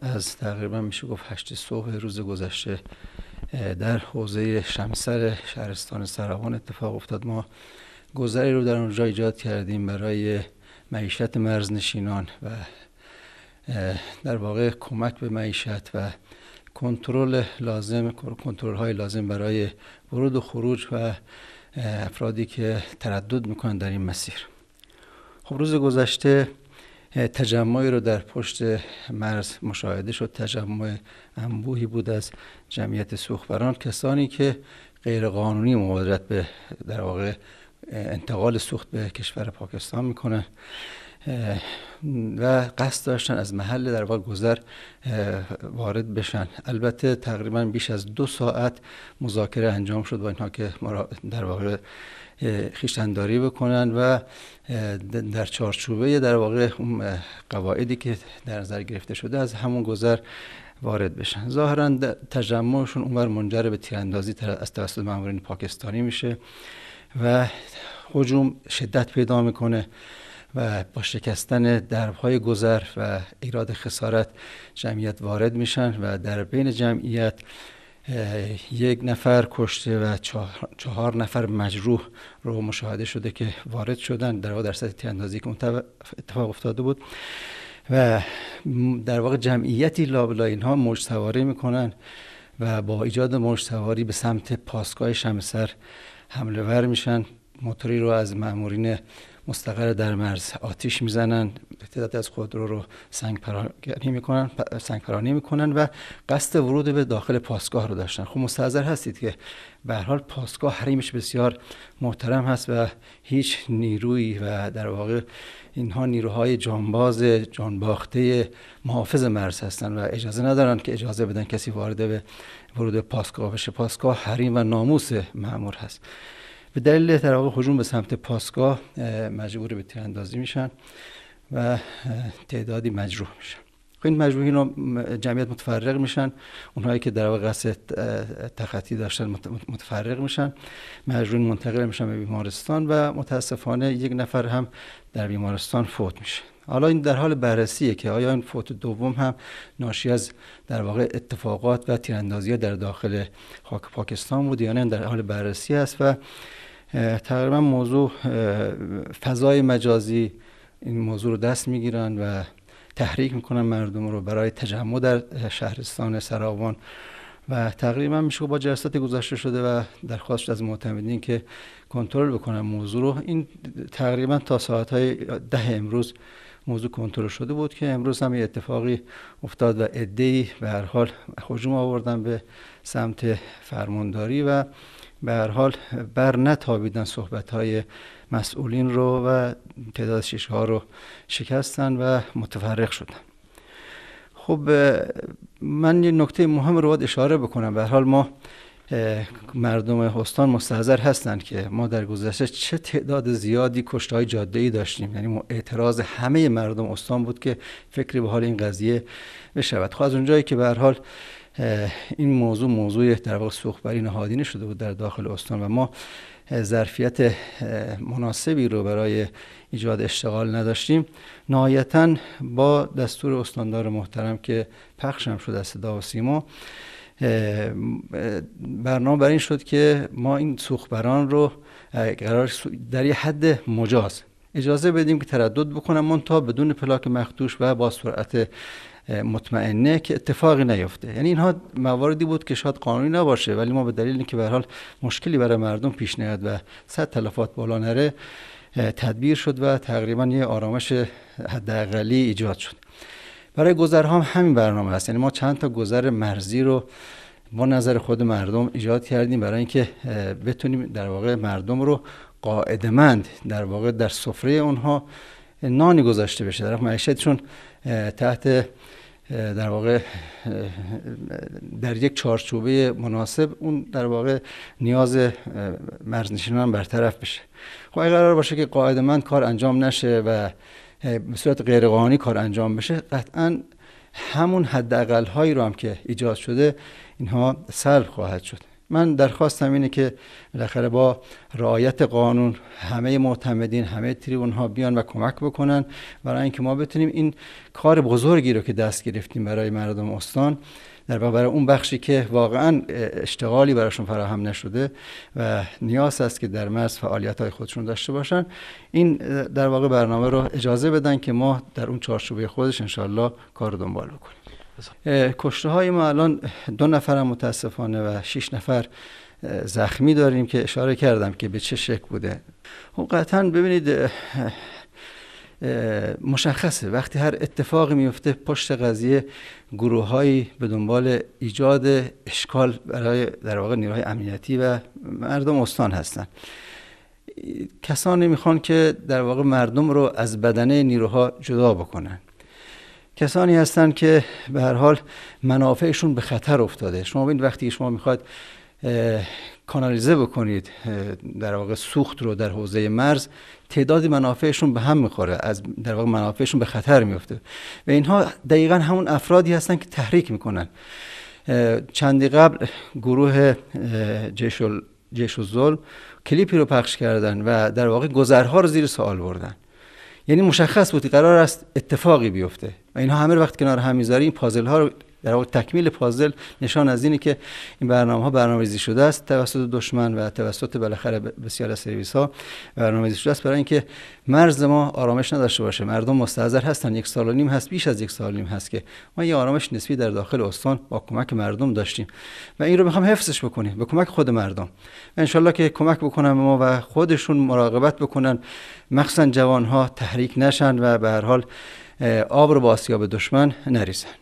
از تقریبا میشه گفت هشت صبح روز گذشته در حوزه شمسر شهرستان سراوان اتفاق افتاد ما گذری رو در اونجا ایجاد کردیم برای معیشت مرزنشینان و در واقع کمک به معیشت و کنترل لازم کنترل های لازم برای ورود و خروج و افرادی که تردد میکنن در این مسیر خب روز گذشته تجمعی رو در پشت مرز مشاهده شد تجمع انبوهی بود از جمعیت سوخبران کسانی که غیرقانونی مبادرت به در واقع انتقال سوخت به کشور پاکستان میکنه و قصد داشتن از محل در واقع گذر وارد بشن البته تقریبا بیش از دو ساعت مذاکره انجام شد با اینها که در واقع خیشتنداری بکنن و در چارچوبه در واقع قواعدی که در نظر گرفته شده از همون گذر وارد بشن ظاهرا تجمعشون اونور منجر به تیراندازی از توسط مامورین پاکستانی میشه و حجوم شدت پیدا میکنه و با شکستن دربهای گذر و ایراد خسارت جمعیت وارد میشن و در بین جمعیت یک نفر کشته و چهار نفر مجروح رو مشاهده شده که وارد شدن در واقع سطح تیاندازی که اتفاق افتاده بود و در واقع جمعیتی لابلا اینها موج سواری میکنن و با ایجاد موج سواری به سمت پاسگاه شمسر حمله ور میشن موتوری رو از مامورین مستقر در مرز آتیش میزنن تعداد از خودرو رو سنگ پرانی میکنن سنگ پرانی میکنن و قصد ورود به داخل پاسگاه رو داشتن خب مستحضر هستید که به حال پاسگاه حریمش بسیار محترم هست و هیچ نیروی و در واقع اینها نیروهای جانباز جانباخته محافظ مرز هستند و اجازه ندارن که اجازه بدن کسی وارد به ورود پاسگاه بشه پاسگاه حریم و ناموس معمور هست به دلیل در واقع به سمت پاسگاه مجبور به تیراندازی میشن و تعدادی مجروح میشن این مجموعه اینا جمعیت متفرق میشن اونهایی که در واقع قصد تخطی داشتن متفرق میشن مجروح منتقل میشن به بیمارستان و متاسفانه یک نفر هم در بیمارستان فوت میشه حالا این در حال بررسیه که آیا این فوت دوم هم ناشی از در واقع اتفاقات و تیراندازی در داخل خاک پاکستان بود یا نه در حال بررسی است و تقریبا موضوع فضای مجازی این موضوع رو دست میگیرن و تحریک میکنن مردم رو برای تجمع در شهرستان سراوان و تقریبا میشه با جلسات گذشته شده و درخواست از معتمدین که کنترل بکنن موضوع رو این تقریبا تا ساعت های ده امروز موضوع کنترل شده بود که امروز هم یه اتفاقی افتاد و عده‌ای به هر حال هجوم آوردن به سمت فرمانداری و به هر حال بر نتابیدن صحبت های مسئولین رو و تعداد شیشه ها رو شکستن و متفرق شدن خب من یه نکته مهم رو باید اشاره بکنم به هر حال ما مردم استان مستحضر هستند که ما در گذشته چه تعداد زیادی کشتهای جاده ای داشتیم یعنی اعتراض همه مردم استان بود که فکری به حال این قضیه بشود خب از اونجایی که به هر حال این موضوع موضوع در واقع سوخبری نهادینه شده بود در داخل استان و ما ظرفیت مناسبی رو برای ایجاد اشتغال نداشتیم نهایتا با دستور استاندار محترم که پخشم شد از صدا و سیما برنامه بر این شد که ما این سوخبران رو قرار در یه حد مجاز اجازه بدیم که تردد من تا بدون پلاک مختوش و با سرعت مطمئنه که اتفاقی نیفته یعنی اینها مواردی بود که شاید قانونی نباشه ولی ما به دلیل اینکه به حال مشکلی برای مردم پیش نیاد و صد تلفات بالا نره تدبیر شد و تقریبا یه آرامش حداقلی ایجاد شد برای گذرها هم همین برنامه هست یعنی ما چند تا گذر مرزی رو با نظر خود مردم ایجاد کردیم برای اینکه بتونیم در واقع مردم رو قاعدمند در واقع در سفره اونها نانی گذاشته بشه در معیشتشون تحت در واقع در یک چارچوبه مناسب اون در واقع نیاز مرزنشینان برطرف بشه خب اگر قرار باشه که قاعده من کار انجام نشه و به صورت غیرقانونی کار انجام بشه قطعا همون حداقل هایی رو هم که ایجاد شده اینها سلب خواهد شد من درخواستم اینه که بالاخره با رعایت قانون همه معتمدین همه تریبون ها بیان و کمک بکنن برای اینکه ما بتونیم این کار بزرگی رو که دست گرفتیم برای مردم استان در برای اون بخشی که واقعا اشتغالی براشون فراهم نشده و نیاز است که در مرز فعالیت های خودشون داشته باشن این در واقع برنامه رو اجازه بدن که ما در اون چارچوبه خودش انشالله کار دنبال بکنیم کشته های ما الان دو نفر متاسفانه و شش نفر زخمی داریم که اشاره کردم که به چه شک بوده خب قطعا ببینید مشخصه وقتی هر اتفاقی میفته پشت قضیه گروههایی به دنبال ایجاد اشکال برای در واقع نیروهای امنیتی و مردم استان هستند کسانی میخوان که در واقع مردم رو از بدنه نیروها جدا بکنن کسانی هستند که به هر حال منافعشون به خطر افتاده شما ببینید وقتی شما میخواد کانالیزه بکنید در واقع سوخت رو در حوزه مرز تعداد منافعشون به هم میخوره از در واقع منافعشون به خطر میفته و اینها دقیقا همون افرادی هستند که تحریک میکنن چندی قبل گروه جشل جش و ظلم کلیپی رو پخش کردن و در واقع گذرها رو زیر سوال بردن یعنی مشخص بودی قرار است اتفاقی بیفته و اینها همه وقت کنار هم میذاری این پازل ها رو در تکمیل پازل نشان از اینه که این برنامه ها برنامه‌ریزی شده است توسط دشمن و توسط بالاخره بسیار از سرویس ها برنامه‌ریزی شده است برای اینکه مرز ما آرامش نداشته باشه مردم مستعذر هستن یک سال و نیم هست بیش از یک سال و نیم هست که ما یه آرامش نسبی در داخل استان با کمک مردم داشتیم و این رو میخوام حفظش بکنیم به کمک خود مردم انشالله که کمک بکنم ما و خودشون مراقبت بکنن مخصوصا جوان ها تحریک نشن و به هر حال آب رو با آسیاب دشمن نریزن